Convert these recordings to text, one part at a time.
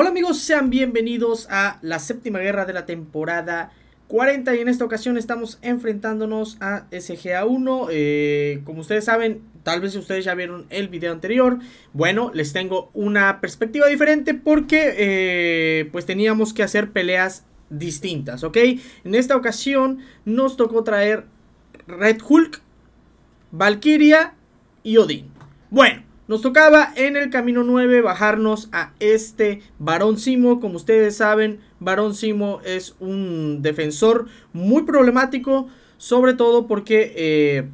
Hola amigos, sean bienvenidos a la séptima guerra de la temporada 40 y en esta ocasión estamos enfrentándonos a SGA1. Eh, como ustedes saben, tal vez ustedes ya vieron el video anterior. Bueno, les tengo una perspectiva diferente porque eh, pues teníamos que hacer peleas distintas, ¿ok? En esta ocasión nos tocó traer Red Hulk, Valkyria y Odín. Bueno, nos tocaba en el camino 9 bajarnos a este Barón Simo. Como ustedes saben, Barón Simo es un defensor muy problemático, sobre todo porque eh,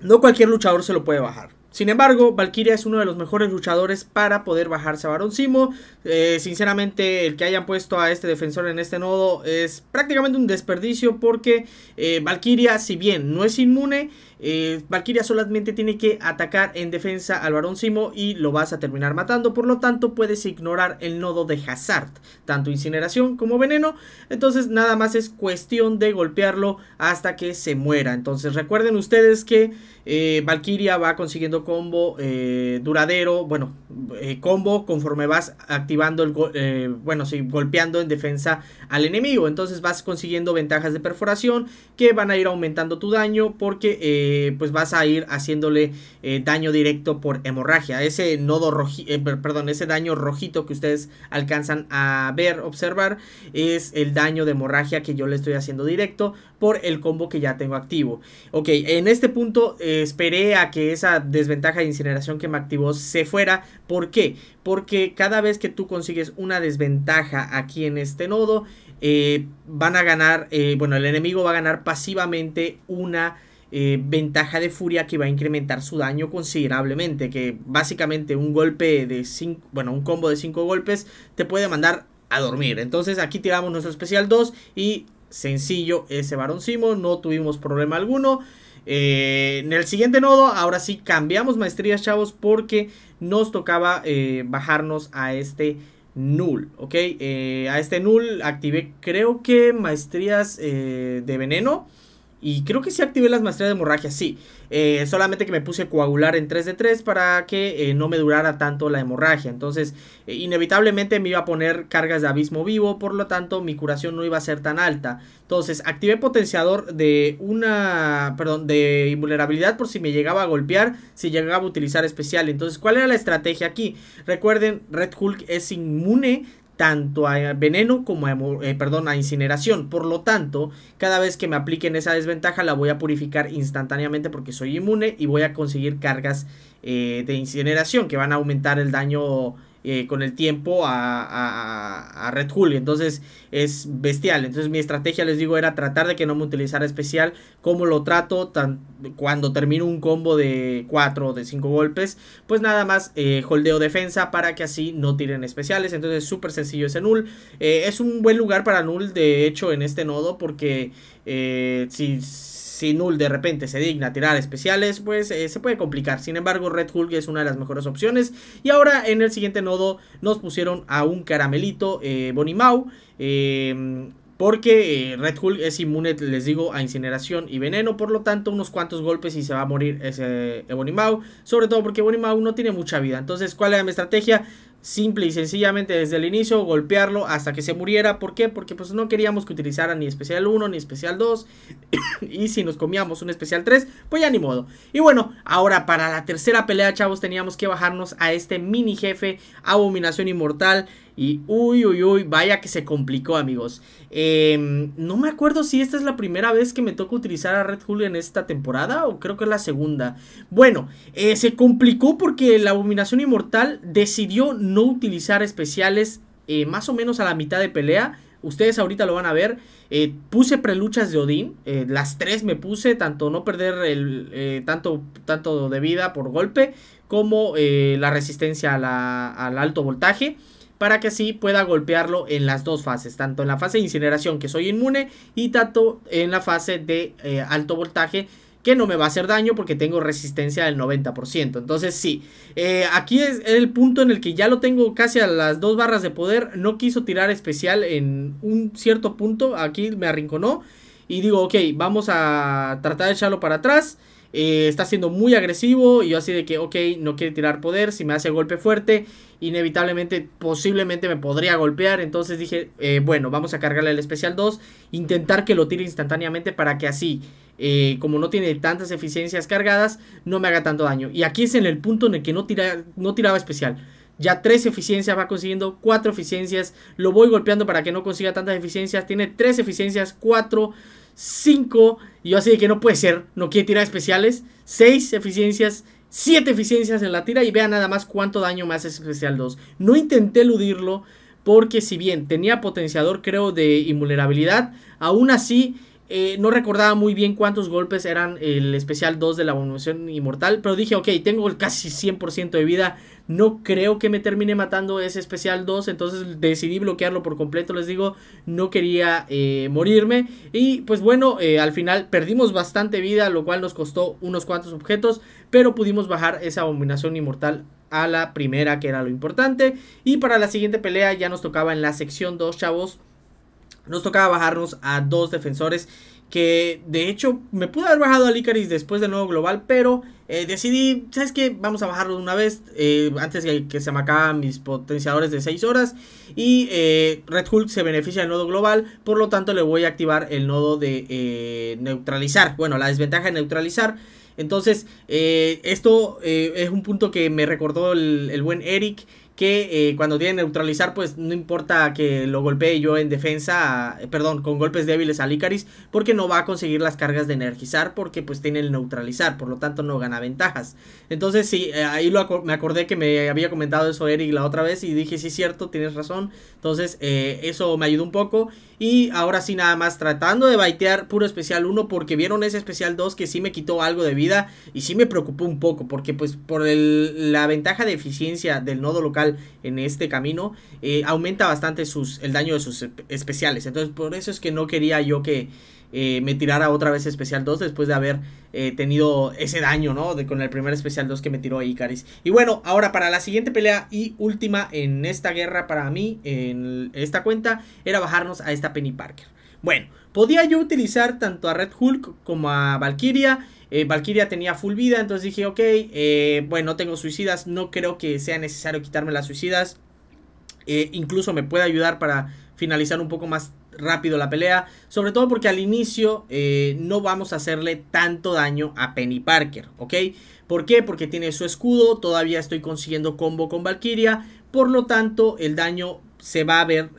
no cualquier luchador se lo puede bajar. Sin embargo, Valkyria es uno de los mejores luchadores para poder bajarse a Barón Simo. Eh, sinceramente, el que hayan puesto a este defensor en este nodo es prácticamente un desperdicio porque eh, Valkyria, si bien no es inmune, eh, Valkyria solamente tiene que atacar en defensa al Barón Simo y lo vas a terminar matando. Por lo tanto, puedes ignorar el nodo de Hazard, tanto incineración como veneno. Entonces, nada más es cuestión de golpearlo hasta que se muera. Entonces, recuerden ustedes que eh, Valkyria va consiguiendo combo eh, duradero, bueno, eh, combo conforme vas activando el, bueno, sí, golpeando en defensa al enemigo. Entonces, vas consiguiendo ventajas de perforación que van a ir aumentando tu daño porque... Eh, pues vas a ir haciéndole eh, daño directo por hemorragia. Ese nodo eh, perdón, ese daño rojito que ustedes alcanzan a ver, observar, es el daño de hemorragia que yo le estoy haciendo directo por el combo que ya tengo activo. Ok, en este punto esperé a que esa desventaja de incineración que me activó se fuera. ¿Por qué? Porque cada vez que tú consigues una desventaja aquí en este nodo, van a ganar, bueno, el enemigo va a ganar pasivamente una eh, ventaja de furia que va a incrementar su daño considerablemente, que básicamente un golpe de 5, bueno, un combo de 5 golpes te puede mandar a dormir. Entonces aquí tiramos nuestro especial 2 y sencillo ese varón no tuvimos problema alguno. Eh, en el siguiente nodo, ahora sí cambiamos maestrías, chavos, porque nos tocaba eh, bajarnos a este null, ¿ok? a este null activé creo que maestrías de veneno. Y creo que sí activé las maestrías de hemorragia, sí. Eh, solamente que me puse coagular en 3 de 3 para que eh, no me durara tanto la hemorragia. Entonces, eh, inevitablemente me iba a poner cargas de abismo vivo, por lo tanto mi curación no iba a ser tan alta. Entonces, activé potenciador de una, perdón, de invulnerabilidad por si me llegaba a golpear, si llegaba a utilizar especial. Entonces, ¿cuál era la estrategia aquí? Recuerden, Red Hulk es inmune tanto a veneno como a, eh, perdón, a incineración. Por lo tanto, cada vez que me apliquen esa desventaja la voy a purificar instantáneamente porque soy inmune y voy a conseguir cargas eh, de incineración que van a aumentar el daño eh, con el tiempo a, Red Hulk. Entonces es bestial. Entonces mi estrategia, les digo, era tratar de que no me utilizara especial. Como lo trato tan, cuando termino un combo de 4 o de 5 golpes? Pues nada más eh, holdeo defensa para que así no tiren especiales. Entonces es súper sencillo ese null. Eh, es un buen lugar para null, de hecho, en este nodo porque si si Null de repente se digna tirar especiales, pues eh, se puede complicar. Sin embargo, Red Hulk es una de las mejores opciones. Y ahora en el siguiente nodo nos pusieron a un caramelito eh, mau em, porque eh, Red Hulk es inmune, les digo, a incineración y veneno. Por lo tanto, unos cuantos golpes y se va a morir ese Ebony eh, Mau. Sobre todo porque Bonnie Mau no tiene mucha vida. Entonces, ¿cuál era mi estrategia? simple y sencillamente desde el inicio golpearlo hasta que se muriera. ¿Por qué? Porque pues no queríamos que utilizara ni especial 1 ni especial 2. y si nos comíamos un especial 3, pues ya ni modo. Y bueno, ahora para la tercera pelea, chavos, teníamos que bajarnos a este mini jefe, abominación inmortal. Y uy, uy, uy, vaya que se complicó, amigos. Em, no me acuerdo si esta es la primera vez que me toca utilizar a Red Hulk en esta temporada o creo que es la segunda. Bueno, eh, se complicó porque la Abominación Inmortal decidió no utilizar especiales eh, más o menos a la mitad de pelea. Ustedes ahorita lo van a ver. Eh, puse preluchas de Odín. las tres me puse. Tanto no perder el, tanto, tanto de vida por golpe. Como la resistencia al alto voltaje para que así pueda golpearlo en las dos fases, tanto en la fase de incineración que soy inmune y tanto en la fase de eh, alto voltaje que no me va a hacer daño porque tengo resistencia del 90%. Entonces sí, eh, aquí es el punto en el que ya lo tengo casi a las dos barras de poder. No quiso tirar especial en un cierto punto, aquí me arrinconó. Y digo, ok, vamos a tratar de echarlo para atrás. Eh, está siendo muy agresivo y yo así de que, ok, no quiere tirar poder, si me hace golpe fuerte, inevitablemente, posiblemente me podría golpear, entonces dije, eh, bueno, vamos a cargarle el especial 2, intentar que lo tire instantáneamente para que así, eh, como no tiene tantas eficiencias cargadas, no me haga tanto daño. Y aquí es en el punto en el que no, tira, no tiraba especial. Ya 3 eficiencias va consiguiendo, 4 eficiencias. Lo voy golpeando para que no consiga tantas eficiencias. Tiene 3 eficiencias, cuatro 5. Y yo así de que no puede ser, no quiere tirar especiales. 6 eficiencias, 7 eficiencias en la tira y vea nada más cuánto daño me hace especial 2. No intenté eludirlo porque si bien tenía potenciador creo de invulnerabilidad, aún así eh, no recordaba muy bien cuántos golpes eran el especial 2 de la abominación inmortal, pero dije, ok, tengo casi 100% de vida, no creo que me termine matando ese especial 2, entonces decidí bloquearlo por completo, les digo, no quería eh, morirme. Y pues bueno, eh, al final perdimos bastante vida, lo cual nos costó unos cuantos objetos, pero pudimos bajar esa abominación inmortal a la primera, que era lo importante. Y para la siguiente pelea ya nos tocaba en la sección 2, chavos. Nos tocaba bajarnos a dos defensores que de hecho me pude haber bajado al Icaris después del nodo global, pero eh, decidí, ¿sabes qué? Vamos a bajarlo de una vez eh, antes que, que se me acaban mis potenciadores de 6 horas. Y eh, Red Hulk se beneficia del nodo global, por lo tanto le voy a activar el nodo de neutralizar. Bueno, la desventaja de neutralizar. Entonces, esto es un punto que me recordó el buen Eric que eh, cuando tiene neutralizar, pues no importa que lo golpee yo en defensa, eh, perdón, con golpes débiles al Icaris, porque no va a conseguir las cargas de energizar, porque pues tiene el neutralizar, por lo tanto no gana ventajas. Entonces sí, eh, ahí me acordé que me había comentado eso Eric la otra vez y dije, sí, cierto, tienes razón. Entonces eso me ayudó un poco. Y ahora sí, nada más tratando de baitear puro especial 1, porque vieron ese especial 2 que sí me quitó algo de vida y sí me preocupó un poco, porque pues por la ventaja de eficiencia del nodo local, en este camino, eh, aumenta bastante sus, el daño de sus especiales. Entonces, por eso es que no quería yo que eh, me tirara otra vez especial 2 después de haber eh, tenido ese daño, ¿no? con el primer especial 2 que me tiró Icaris. Y bueno, ahora para la siguiente pelea y última en esta guerra para mí, en esta cuenta, era bajarnos a esta Penny Parker. Bueno, podía yo utilizar tanto a Red Hulk como a Valkyria eh, Valkyria tenía full vida, entonces dije, ok, eh, bueno, tengo suicidas, no creo que sea necesario quitarme las suicidas. Eh, incluso me puede ayudar para finalizar un poco más rápido la pelea, sobre todo porque al inicio eh, no vamos a hacerle tanto daño a Penny Parker, ¿ok? ¿Por qué? Porque tiene su escudo, todavía estoy consiguiendo combo con Valkyria, por lo tanto el daño se va a ver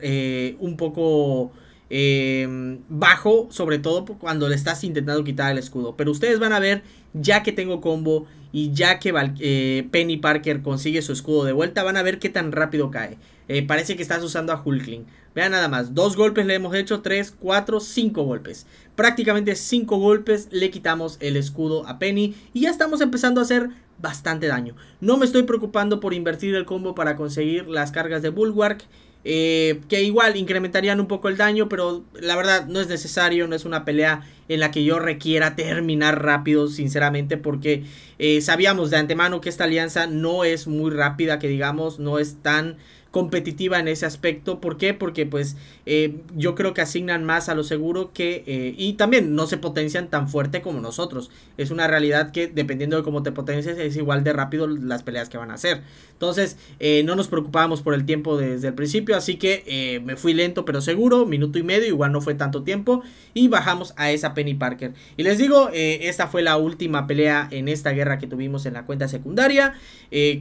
un poco Em, bajo, sobre todo cuando le estás intentando quitar el escudo. Pero ustedes van a ver, ya que tengo combo y ya que eh, Penny Parker consigue su escudo de vuelta, van a ver qué tan rápido cae. Eh, parece que estás usando a Hulkling. Vean nada más, dos golpes le hemos hecho, tres, cuatro, cinco golpes. Prácticamente cinco golpes le quitamos el escudo a Penny y ya estamos empezando a hacer bastante daño. No me estoy preocupando por invertir el combo para conseguir las cargas de Bulwark. Eh, que igual incrementarían un poco el daño, pero la verdad no es necesario, no es una pelea en la que yo requiera terminar rápido, sinceramente, porque eh, sabíamos de antemano que esta alianza no es muy rápida, que digamos, no es tan competitiva en ese aspecto. ¿Por qué? Porque pues eh, yo creo que asignan más a lo seguro que... Eh, y también no se potencian tan fuerte como nosotros. Es una realidad que dependiendo de cómo te potencias es igual de rápido las peleas que van a hacer. Entonces eh, no nos preocupábamos por el tiempo desde el principio. Así que me fui lento pero seguro. Minuto y medio, igual no fue tanto tiempo. Y bajamos a esa Penny Parker. Y les digo, esta fue la última pelea en esta guerra que tuvimos en la cuenta secundaria.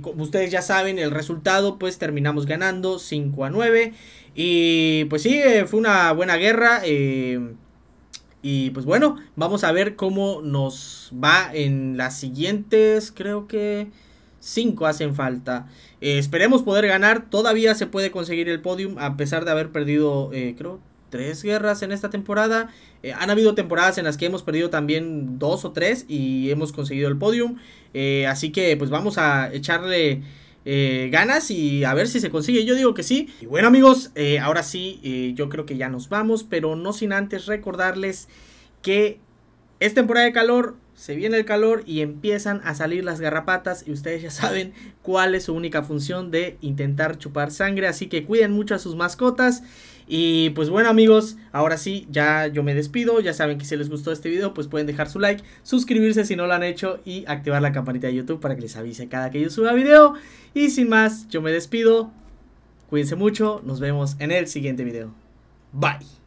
como ustedes ya saben, el resultado pues terminamos ganando. 5 a 9. Y pues sí, eh, fue una buena guerra. Eh, y pues bueno, vamos a ver cómo nos va en las siguientes, creo que 5 hacen falta. Eh, esperemos poder ganar, todavía se puede conseguir el podium a pesar de haber perdido, creo, tres guerras en esta temporada. han habido temporadas en las que hemos perdido también dos o tres y hemos conseguido el podium. así que pues vamos a echarle eh, ganas y a ver si se consigue. Yo digo que sí. Y bueno amigos, eh, ahora sí, eh, yo creo que ya nos vamos, pero no sin antes recordarles que es temporada de calor, se viene el calor y empiezan a salir las garrapatas y ustedes ya saben cuál es su única función de intentar chupar sangre, así que cuiden mucho a sus mascotas. Y pues bueno amigos, ahora sí, ya yo me despido, ya saben que si les gustó este video pues pueden dejar su like, suscribirse si no lo han hecho y activar la campanita de YouTube para que les avise cada que yo suba video. Y sin más, yo me despido, cuídense mucho, nos vemos en el siguiente video. Bye.